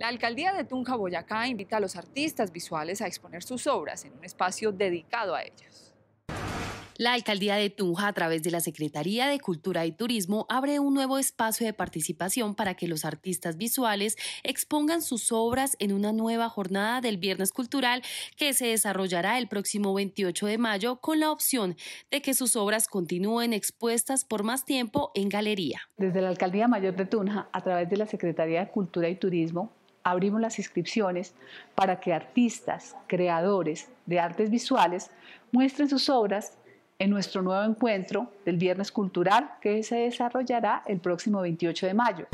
La alcaldía de Tunja, Boyacá, invita a los artistas visuales a exponer sus obras en un espacio dedicado a ellos. La alcaldía de Tunja, a través de la Secretaría de Cultura y Turismo, abre un nuevo espacio de participación para que los artistas visuales expongan sus obras en una nueva jornada del Viernes Cultural que se desarrollará el próximo 28 de mayo con la opción de que sus obras continúen expuestas por más tiempo en galería. Desde la Alcaldía Mayor de Tunja, a través de la Secretaría de Cultura y Turismo, abrimos las inscripciones para que artistas, creadores de artes visuales muestren sus obras en nuestro nuevo encuentro del Viernes Cultural que se desarrollará el próximo 28 de mayo.